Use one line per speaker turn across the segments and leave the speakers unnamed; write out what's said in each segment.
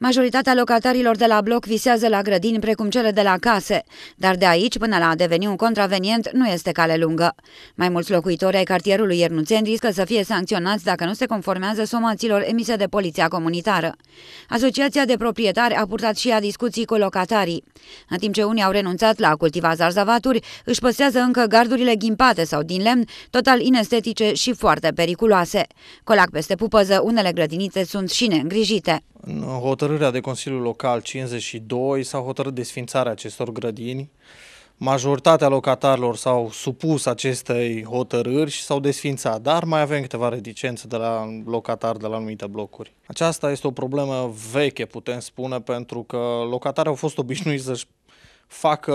Majoritatea locatarilor de la bloc visează la grădini precum cele de la case, dar de aici până la a deveni un contravenient nu este cale lungă. Mai mulți locuitori ai cartierului Iernuțeni riscă să fie sancționați dacă nu se conformează somațiilor emise de poliția comunitară. Asociația de proprietari a purtat și a discuții cu locatarii. În timp ce unii au renunțat la a cultiva zarzavaturi, își păsează încă gardurile ghimpate sau din lemn, total inestetice și foarte periculoase. Colac peste pupăză, unele grădinițe sunt și neîngrijite.
În hotărârea de Consiliul Local 52 s-a hotărât desfințarea acestor grădini. Majoritatea locatarilor s-au supus acestei hotărâri și s-au desfințat, dar mai avem câteva reticențe de la locatari de la anumite blocuri. Aceasta este o problemă veche, putem spune, pentru că locatarii au fost obișnuiți să-și facă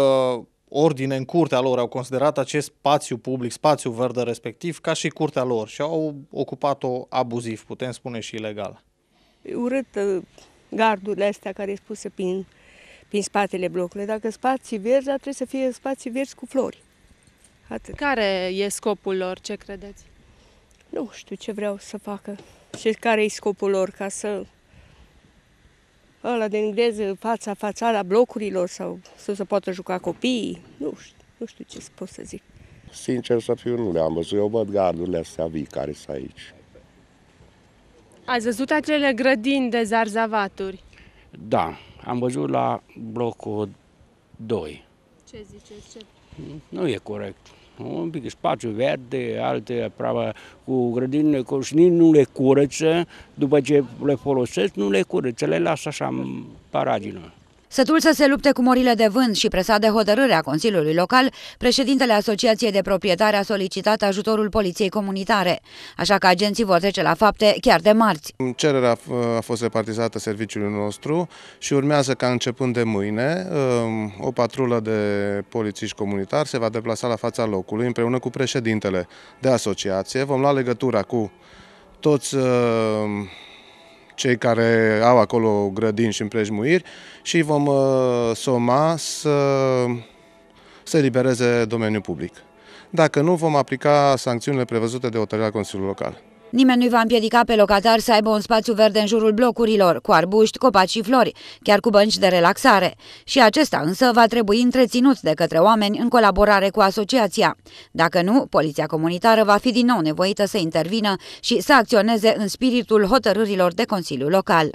ordine în curtea lor, au considerat acest spațiu public, spațiu verde respectiv, ca și curtea lor și au ocupat-o abuziv, putem spune și ilegal
urât gardurile astea care e spuse prin, prin spatele blocului. Dacă spații verzi, ar trebui să fie spații verzi cu flori. Atât. Care e scopul lor, ce credeți? Nu știu ce vreau să facă și care e scopul lor, ca să ăla de engleză, fața, fațada blocurilor sau să se poată juca copiii, nu știu, nu știu ce pot să zic.
Sincer să fiu, nu le-am văzut, eu văd gardurile astea vii care sunt aici.
Ați văzut acele grădini de zarzavaturi? Da, am văzut la blocul 2. Ce ziceți? Ce? Nu e corect. Un pic spațiu verde, alte aproape cu grădinile coșnii, nu le curăță, după ce le folosesc, nu le curăță, le lasă așa în paragină.
Sătul să se lupte cu morile de vânt și presa de a Consiliului Local, președintele Asociației de Proprietari a solicitat ajutorul Poliției Comunitare. Așa că agenții vor trece la fapte chiar de marți.
Cererea a fost repartizată serviciului nostru și urmează ca începând de mâine um, o patrulă de polițiști comunitari se va deplasa la fața locului împreună cu președintele de asociație. Vom lua legătura cu toți um, cei care au acolo grădini și împrejmuiri și vom uh, soma să se libereze domeniul public. Dacă nu, vom aplica sancțiunile prevăzute de hotărârea Consiliului Local.
Nimeni nu va împiedica pe locatar să aibă un spațiu verde în jurul blocurilor, cu arbuști, copaci și flori, chiar cu bănci de relaxare. Și acesta însă va trebui întreținut de către oameni în colaborare cu asociația. Dacă nu, poliția comunitară va fi din nou nevoită să intervină și să acționeze în spiritul hotărârilor de Consiliu Local.